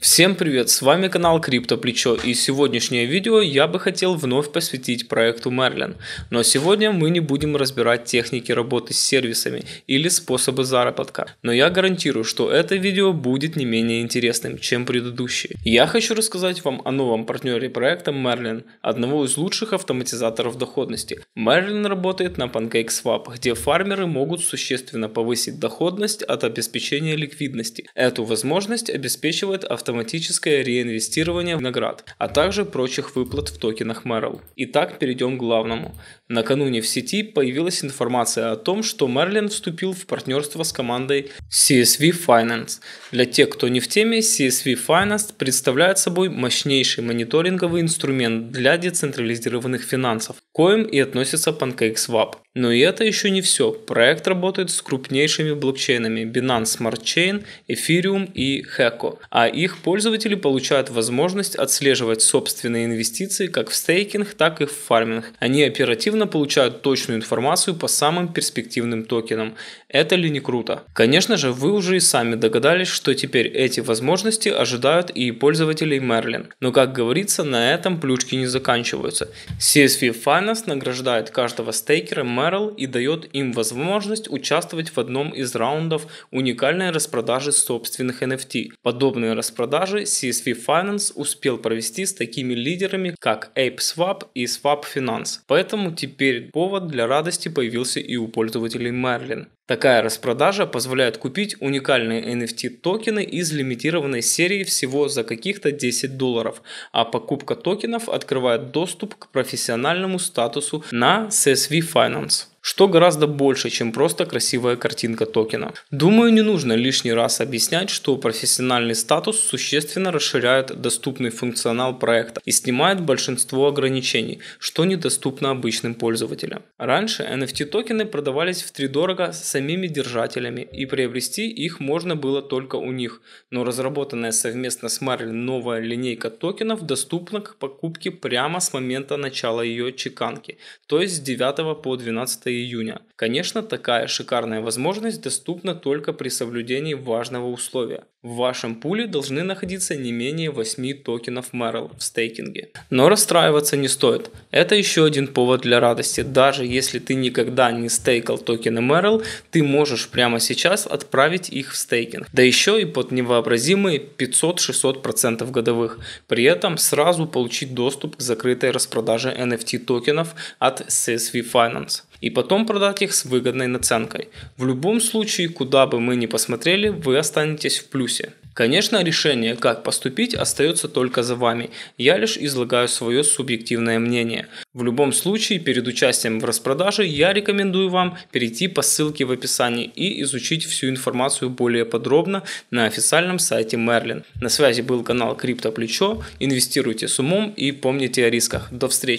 Всем привет, с вами канал Крипто Плечо и сегодняшнее видео я бы хотел вновь посвятить проекту Merlin, но сегодня мы не будем разбирать техники работы с сервисами или способы заработка, но я гарантирую, что это видео будет не менее интересным, чем предыдущие. Я хочу рассказать вам о новом партнере проекта Merlin, одного из лучших автоматизаторов доходности. Merlin работает на PancakeSwap, где фармеры могут существенно повысить доходность от обеспечения ликвидности. Эту возможность обеспечивает автоматизатор автоматическое реинвестирование наград, а также прочих выплат в токенах Merrill. Итак, перейдем к главному. Накануне в сети появилась информация о том, что Merlin вступил в партнерство с командой CSV Finance. Для тех, кто не в теме, CSV Finance представляет собой мощнейший мониторинговый инструмент для децентрализированных финансов, коим и относится PancakeSwap. Но и это еще не все. Проект работает с крупнейшими блокчейнами Binance Smart Chain, Ethereum и Heko. А их пользователи получают возможность отслеживать собственные инвестиции как в стейкинг, так и в фарминг. Они оперативно получают точную информацию по самым перспективным токенам. Это ли не круто? Конечно же, вы уже и сами догадались, что теперь эти возможности ожидают и пользователей Merlin. Но, как говорится, на этом плюшки не заканчиваются. CSV Finance награждает каждого стейкера Мэрл и дает им возможность участвовать в одном из раундов уникальной распродажи собственных NFT. Подобные распродажи CSV Finance успел провести с такими лидерами, как ApeSwap и Swap Finance. Поэтому теперь повод для радости появился и у пользователей Merlin. Такая распродажа позволяет купить уникальные NFT токены из лимитированной серии всего за каких-то 10 долларов, а покупка токенов открывает доступ к профессиональному статусу на CSV Finance что гораздо больше, чем просто красивая картинка токена. Думаю, не нужно лишний раз объяснять, что профессиональный статус существенно расширяет доступный функционал проекта и снимает большинство ограничений, что недоступно обычным пользователям. Раньше NFT токены продавались в три дорого самими держателями и приобрести их можно было только у них, но разработанная совместно с Марлин новая линейка токенов доступна к покупке прямо с момента начала ее чеканки, то есть с 9 по 12 июня. Конечно, такая шикарная возможность доступна только при соблюдении важного условия. В вашем пуле должны находиться не менее 8 токенов Merrill в стейкинге. Но расстраиваться не стоит. Это еще один повод для радости. Даже если ты никогда не стейкал токены Merrill, ты можешь прямо сейчас отправить их в стейкинг. Да еще и под невообразимые 500-600% годовых. При этом сразу получить доступ к закрытой распродаже NFT токенов от CSV Finance и потом продать их с выгодной наценкой. В любом случае, куда бы мы ни посмотрели, вы останетесь в плюсе дискуссия. Конечно, решение, как поступить, остается только за вами. Я лишь излагаю свое субъективное мнение. В любом случае, перед участием в распродаже я рекомендую вам перейти по ссылке в описании и изучить всю информацию более подробно на официальном сайте Merlin. На связи был канал Крипто Плечо. Инвестируйте с умом и помните о рисках. До встречи!